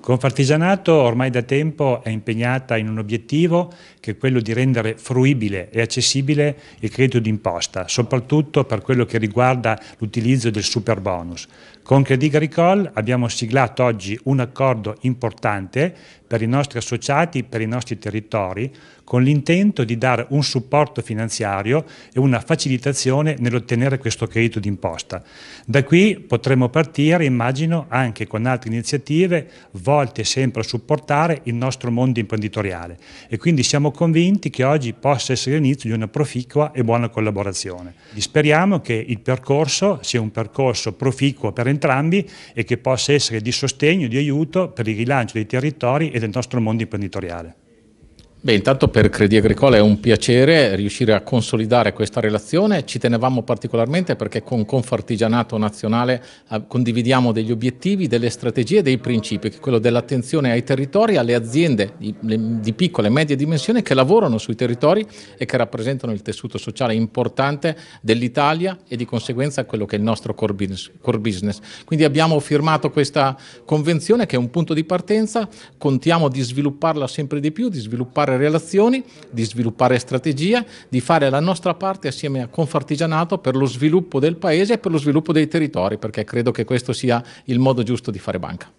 Confartigianato ormai da tempo è impegnata in un obiettivo che è quello di rendere fruibile e accessibile il credito d'imposta, soprattutto per quello che riguarda l'utilizzo del super bonus. Con Credit Agricole abbiamo siglato oggi un accordo importante per i nostri associati, per i nostri territori, con l'intento di dare un supporto finanziario e una facilitazione nell'ottenere questo credito d'imposta. Da qui potremo partire, immagino, anche con altre iniziative volti e sempre a supportare il nostro mondo imprenditoriale e quindi siamo convinti che oggi possa essere l'inizio di una proficua e buona collaborazione. Speriamo che il percorso sia un percorso proficuo per entrambi e che possa essere di sostegno, di aiuto per il rilancio dei territori e del nostro mondo imprenditoriale. Beh, intanto per Credi Agricole è un piacere riuscire a consolidare questa relazione, ci tenevamo particolarmente perché con Confartigianato Nazionale eh, condividiamo degli obiettivi, delle strategie e dei principi, che è quello dell'attenzione ai territori, alle aziende di, piccole e medie dimensioni che lavorano sui territori e che rappresentano il tessuto sociale importante dell'Italia e di conseguenza quello che è il nostro core business, Quindi abbiamo firmato questa convenzione che è un punto di partenza, contiamo di svilupparla sempre di più, di svilupparla sviluppare relazioni, di sviluppare strategia, di fare la nostra parte assieme a Confartigianato per lo sviluppo del paese e per lo sviluppo dei territori, perché credo che questo sia il modo giusto di fare banca.